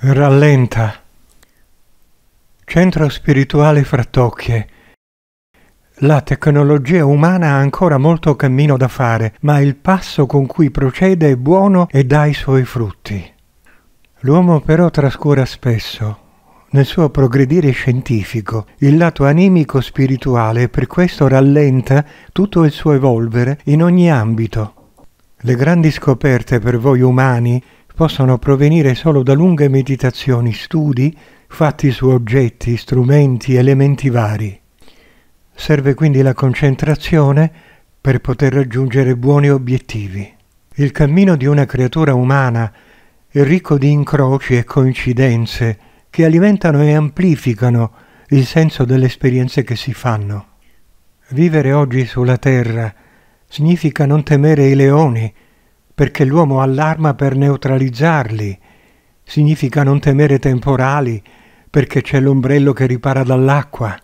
Rallenta. Centro spirituale Frattocchie. La tecnologia umana ha ancora molto cammino da fare, ma il passo con cui procede è buono e dà i suoi frutti. L'uomo però trascura spesso, nel suo progredire scientifico, il lato animico spirituale e per questo rallenta tutto il suo evolvere in ogni ambito. Le grandi scoperte per voi umani possono provenire solo da lunghe meditazioni, studi fatti su oggetti, strumenti, elementi vari. Serve quindi la concentrazione per poter raggiungere buoni obiettivi. Il cammino di una creatura umana è ricco di incroci e coincidenze che alimentano e amplificano il senso delle esperienze che si fanno. Vivere oggi sulla Terra significa non temere i leoni, perché l'uomo allarma per neutralizzarli. Significa non temere temporali, perché c'è l'ombrello che ripara dall'acqua.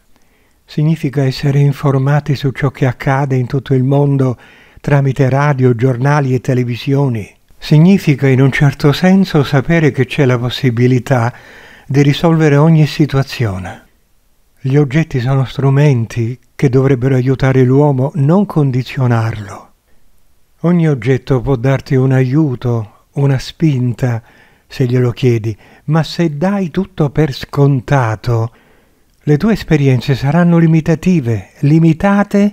Significa essere informati su ciò che accade in tutto il mondo tramite radio, giornali e televisioni. Significa in un certo senso sapere che c'è la possibilità di risolvere ogni situazione. Gli oggetti sono strumenti che dovrebbero aiutare l'uomo, non condizionarlo. Ogni oggetto può darti un aiuto, una spinta, se glielo chiedi, ma se dai tutto per scontato, le tue esperienze saranno limitative, limitate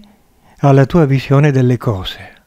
alla tua visione delle cose.